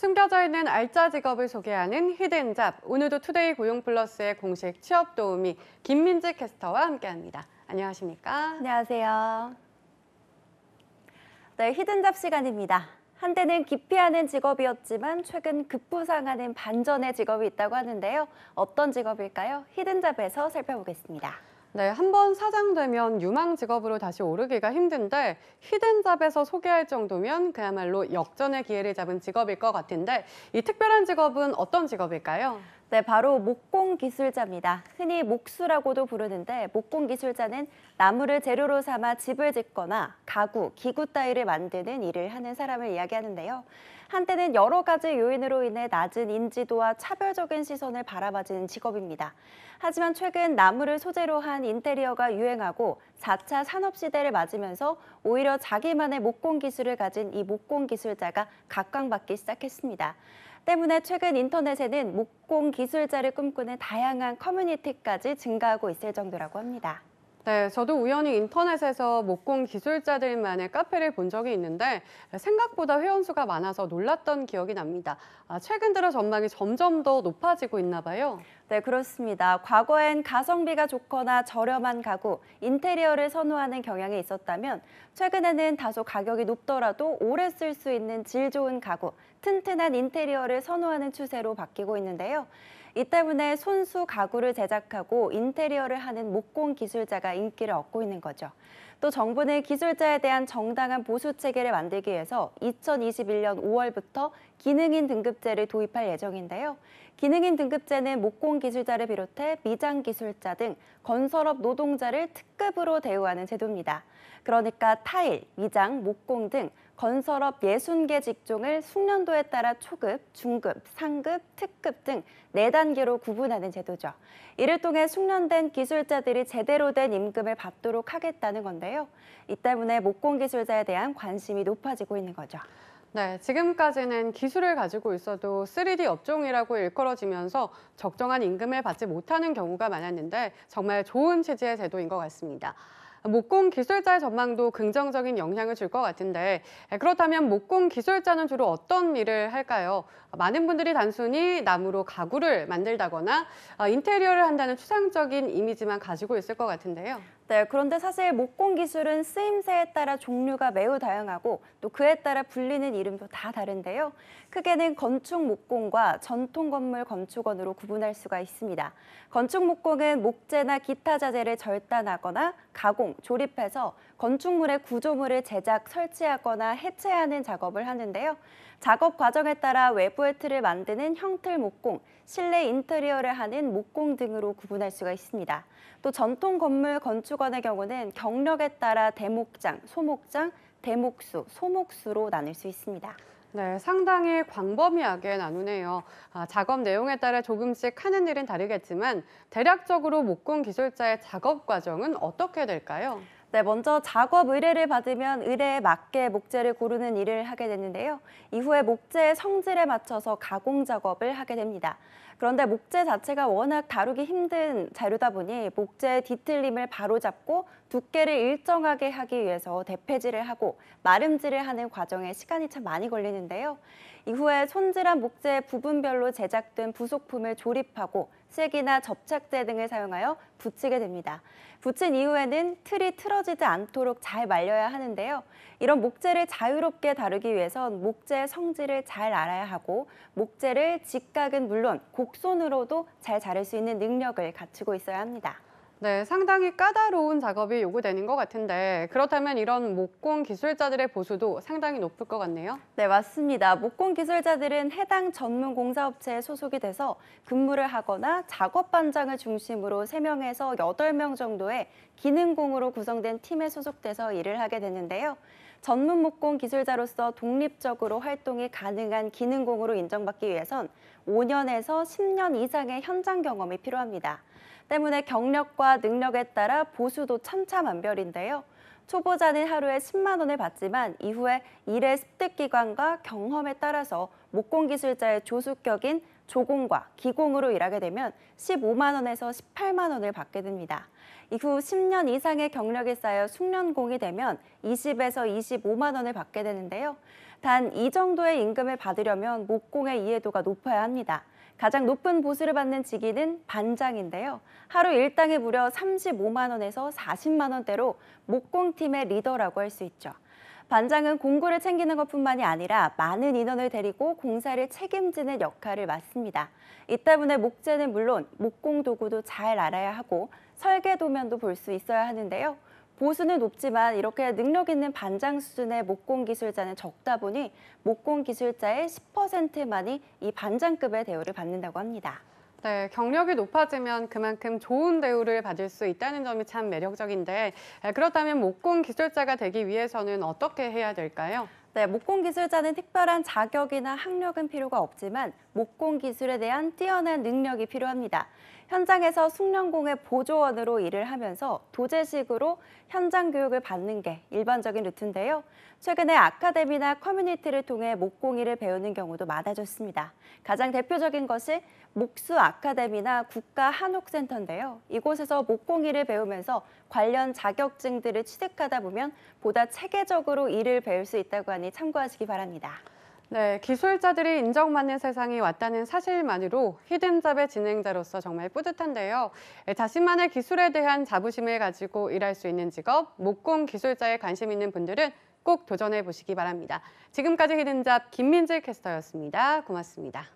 숨겨져 있는 알짜 직업을 소개하는 히든 잡. 오늘도 투데이 고용 플러스의 공식 취업 도우미 김민지 캐스터와 함께합니다. 안녕하십니까? 안녕하세요. 네, 히든 잡 시간입니다. 한때는 기피하는 직업이었지만 최근 급부상하는 반전의 직업이 있다고 하는데요. 어떤 직업일까요? 히든 잡에서 살펴보겠습니다. 네, 한 번 사장되면 유망 직업으로 다시 오르기가 힘든데 히든잡에서 소개할 정도면 그야말로 역전의 기회를 잡은 직업일 것 같은데 이 특별한 직업은 어떤 직업일까요? 네, 바로 목공 기술자입니다. 흔히 목수라고도 부르는데 목공 기술자는 나무를 재료로 삼아 집을 짓거나 가구, 기구 따위를 만드는 일을 하는 사람을 이야기하는데요. 한때는 여러 가지 요인으로 인해 낮은 인지도와 차별적인 시선을 바라봐지는 직업입니다. 하지만 최근 나무를 소재로 한 인테리어가 유행하고 4차 산업 시대를 맞으면서 오히려 자기만의 목공 기술을 가진 이 목공 기술자가 각광받기 시작했습니다. 때문에 최근 인터넷에는 목공 기술자를 꿈꾸는 다양한 커뮤니티까지 증가하고 있을 정도라고 합니다. 네, 저도 우연히 인터넷에서 목공 기술자들만의 카페를 본 적이 있는데 생각보다 회원수가 많아서 놀랐던 기억이 납니다. 아, 최근 들어 전망이 점점 더 높아지고 있나 봐요. 네, 그렇습니다. 과거엔 가성비가 좋거나 저렴한 가구, 인테리어를 선호하는 경향이 있었다면 최근에는 다소 가격이 높더라도 오래 쓸 수 있는 질 좋은 가구, 튼튼한 인테리어를 선호하는 추세로 바뀌고 있는데요. 이 때문에 손수 가구를 제작하고 인테리어를 하는 목공 기술자가 인기를 얻고 있는 거죠. 또 정부는 기술자에 대한 정당한 보수 체계를 만들기 위해서 2021년 5월부터 기능인 등급제를 도입할 예정인데요. 기능인 등급제는 목공 기술자를 비롯해 미장 기술자 등 건설업 노동자를 특급으로 대우하는 제도입니다. 그러니까 타일, 미장, 목공 등 건설업 60개 직종을 숙련도에 따라 초급, 중급, 상급, 특급 등 4단계 다단계로 구분하는 제도죠. 이를 통해 숙련된 기술자들이 제대로 된 임금을 받도록 하겠다는 건데요. 이 때문에 목공 기술자에 대한 관심이 높아지고 있는 거죠. 네, 지금까지는 기술을 가지고 있어도 3D 업종이라고 일컬어지면서 적정한 임금을 받지 못하는 경우가 많았는데 정말 좋은 취지의 제도인 것 같습니다. 목공 기술자의 전망도 긍정적인 영향을 줄 것 같은데 예, 그렇다면 목공 기술자는 주로 어떤 일을 할까요? 많은 분들이 단순히 나무로 가구를 만들다거나 어, 인테리어를 한다는 추상적인 이미지만 가지고 있을 것 같은데요. 네, 그런데 사실 목공 기술은 쓰임새에 따라 종류가 매우 다양하고 또 그에 따라 불리는 이름도 다 다른데요. 크게는 건축 목공과 전통 건물 건축원으로 구분할 수가 있습니다. 건축 목공은 목재나 기타 자재를 절단하거나 가공, 조립해서 건축물의 구조물을 제작, 설치하거나 해체하는 작업을 하는데요. 작업 과정에 따라 외부의 틀을 만드는 형틀 목공, 실내 인테리어를 하는 목공 등으로 구분할 수가 있습니다. 또 전통 건물 건축 수건의 경우는 경력에 따라 대목장, 소목장, 대목수, 소목수로 나눌 수 있습니다. 네, 상당히 광범위하게 나누네요. 아, 작업 내용에 따라 조금씩 하는 일은 다르겠지만 대략적으로 목공 기술자의 작업 과정은 어떻게 될까요? 네, 먼저 작업 의뢰를 받으면 의뢰에 맞게 목재를 고르는 일을 하게 되는데요. 이후에 목재의 성질에 맞춰서 가공 작업을 하게 됩니다. 그런데 목재 자체가 워낙 다루기 힘든 자료다 보니 목재의 뒤틀림을 바로잡고 두께를 일정하게 하기 위해서 대패질을 하고 마름질을 하는 과정에 시간이 참 많이 걸리는데요. 이후에 손질한 목재 부분별로 제작된 부속품을 조립하고 색기나 접착제 등을 사용하여 붙이게 됩니다. 붙인 이후에는 틀이 틀어지지 않도록 잘 말려야 하는데요. 이런 목재를 자유롭게 다루기 위해선 목재 성질을 잘 알아야 하고 목재를 직각은 물론 곡선으로도 잘 자를 수 있는 능력을 갖추고 있어야 합니다. 네, 상당히 까다로운 작업이 요구되는 것 같은데 그렇다면 이런 목공 기술자들의 보수도 상당히 높을 것 같네요. 네, 맞습니다. 목공 기술자들은 해당 전문 공사업체에 소속이 돼서 근무를 하거나 작업 반장을 중심으로 세명에서 여덟 명 정도의 기능공으로 구성된 팀에 소속돼서 일을 하게 되는데요. 전문 목공 기술자로서 독립적으로 활동이 가능한 기능공으로 인정받기 위해선 5년에서 10년 이상의 현장 경험이 필요합니다. 때문에 경력과 능력에 따라 보수도 천차만별인데요. 초보자는 하루에 10만 원을 받지만 이후에 일의 습득 기간과 경험에 따라서 목공 기술자의 조수격인 조공과 기공으로 일하게 되면 15만 원에서 18만 원을 받게 됩니다. 이후 10년 이상의 경력이 쌓여 숙련공이 되면 20에서 25만 원을 받게 되는데요. 단 이 정도의 임금을 받으려면 목공의 이해도가 높아야 합니다. 가장 높은 보수를 받는 직위는 반장인데요. 하루 일당이 무려 35만 원에서 40만 원대로 목공팀의 리더라고 할 수 있죠. 반장은 공구를 챙기는 것뿐만이 아니라 많은 인원을 데리고 공사를 책임지는 역할을 맡습니다. 이 때문에 목재는 물론 목공 도구도 잘 알아야 하고 설계 도면도 볼 수 있어야 하는데요. 보수는 높지만 이렇게 능력 있는 반장 수준의 목공 기술자는 적다 보니 목공 기술자의 10%만이 이 반장급의 대우를 받는다고 합니다. 네, 경력이 높아지면 그만큼 좋은 대우를 받을 수 있다는 점이 참 매력적인데 그렇다면 목공 기술자가 되기 위해서는 어떻게 해야 될까요? 네, 목공 기술자는 특별한 자격이나 학력은 필요가 없지만 목공 기술에 대한 뛰어난 능력이 필요합니다. 현장에서 숙련공의 보조원으로 일을 하면서 도제식으로 현장 교육을 받는 게 일반적인 루트인데요. 최근에 아카데미나 커뮤니티를 통해 목공일을 배우는 경우도 많아졌습니다. 가장 대표적인 것이 목수 아카데미나 국가 한옥센터인데요. 이곳에서 목공일을 배우면서 관련 자격증들을 취득하다 보면 보다 체계적으로 일을 배울 수 있다고 하는 많이 참고하시기 바랍니다. 네, 기술자들이 인정받는 세상이 왔다는 사실만으로 히든잡의 진행자로서 정말 뿌듯한데요. 예, 자신만의 기술에 대한 자부심을 가지고 일할 수 있는 직업, 목공 기술자에 관심 있는 분들은 꼭 도전해 보시기 바랍니다. 지금까지 히든잡 김민재 캐스터였습니다. 고맙습니다.